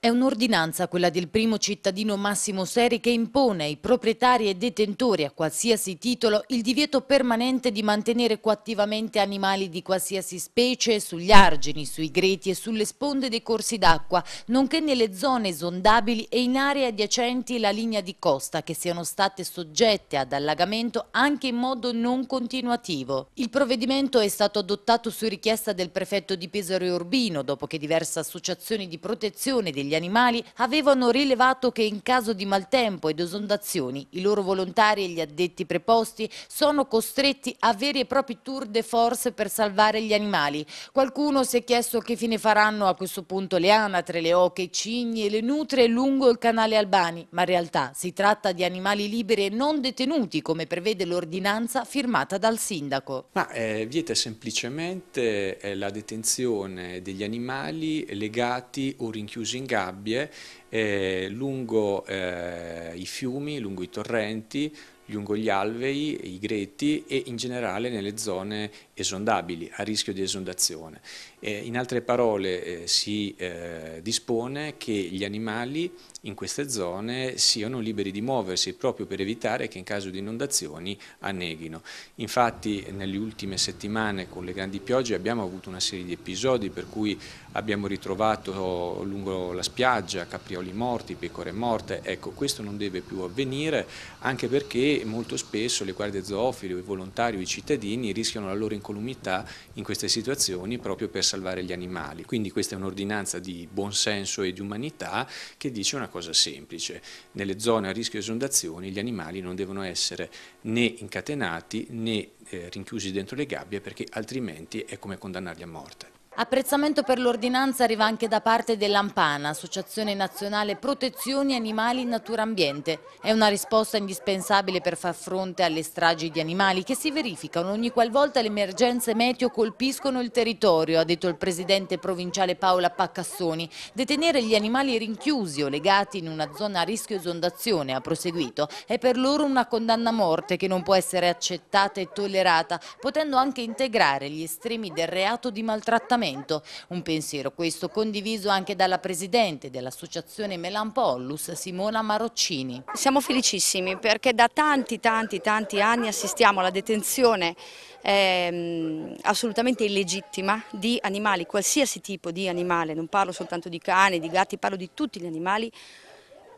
È un'ordinanza, quella del primo cittadino Massimo Seri, che impone ai proprietari e detentori a qualsiasi titolo il divieto permanente di mantenere coattivamente animali di qualsiasi specie sugli argini, sui greti e sulle sponde dei corsi d'acqua, nonché nelle zone esondabili e in aree adiacenti la linea di costa che siano state soggette ad allagamento anche in modo non continuativo. Il provvedimento è stato adottato su richiesta del prefetto di Pesaro e Urbino, dopo che diverse associazioni di protezione degli degli animali avevano rilevato che in caso di maltempo ed esondazioni i loro volontari e gli addetti preposti sono costretti a veri e propri tour de force per salvare gli animali. Qualcuno si è chiesto che fine faranno a questo punto le anatre, le oche, i cigni e le nutre lungo il canale Albani, ma in realtà si tratta di animali liberi e non detenuti come prevede l'ordinanza firmata dal sindaco. Ma eh, vieta semplicemente eh, la detenzione degli animali legati o rinchiusi in gabbia gabbie eh, lungo eh, i fiumi, lungo i torrenti, lungo gli alvei, i greti e in generale nelle zone esondabili, a rischio di esondazione. Eh, in altre parole eh, si eh, dispone che gli animali in queste zone siano liberi di muoversi proprio per evitare che in caso di inondazioni anneghino. Infatti nelle ultime settimane con le grandi piogge abbiamo avuto una serie di episodi per cui abbiamo ritrovato lungo la spiaggia caprioli morti, pecore morte, ecco questo non deve più avvenire anche perché molto spesso le guardie zoofili o i volontari o i cittadini rischiano la loro incolumità in queste situazioni proprio per salvare gli animali. Quindi questa è un'ordinanza di buonsenso e di umanità che dice una cosa semplice, nelle zone a rischio di esondazioni gli animali non devono essere né incatenati né eh, rinchiusi dentro le gabbie perché altrimenti è come condannarli a morte. Apprezzamento per l'ordinanza arriva anche da parte dell'Ampana, Associazione Nazionale Protezioni Animali in Natura Ambiente. È una risposta indispensabile per far fronte alle stragi di animali che si verificano ogni qualvolta le emergenze meteo colpiscono il territorio, ha detto il presidente provinciale Paola Paccassoni. Detenere gli animali rinchiusi o legati in una zona a rischio esondazione, ha proseguito, è per loro una condanna a morte che non può essere accettata e tollerata, potendo anche integrare gli estremi del reato di maltrattamento momento. Un pensiero questo condiviso anche dalla Presidente dell'Associazione Melampollus, Simona Maroccini. Siamo felicissimi perché da tanti tanti tanti anni assistiamo alla detenzione ehm, assolutamente illegittima di animali, qualsiasi tipo di animale, non parlo soltanto di cani, di gatti, parlo di tutti gli animali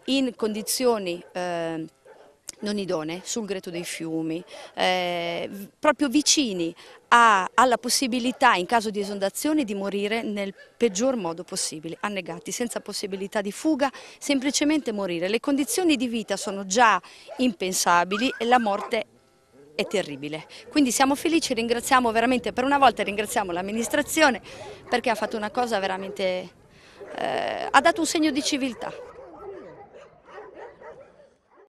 in condizioni eh, non idonee sul greto dei fiumi, eh, proprio vicini alla possibilità in caso di esondazione di morire nel peggior modo possibile, annegati, senza possibilità di fuga, semplicemente morire. Le condizioni di vita sono già impensabili e la morte è terribile. Quindi siamo felici, ringraziamo veramente per una volta ringraziamo l'amministrazione perché ha fatto una cosa veramente eh, ha dato un segno di civiltà.